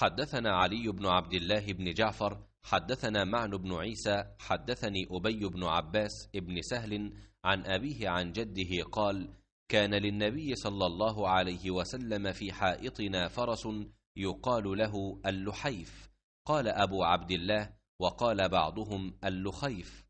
حدثنا علي بن عبد الله بن جعفر حدثنا معن بن عيسى حدثني أبي بن عباس بن سهل عن أبيه عن جده قال كان للنبي صلى الله عليه وسلم في حائطنا فرس يقال له اللحيف قال أبو عبد الله وقال بعضهم اللخيف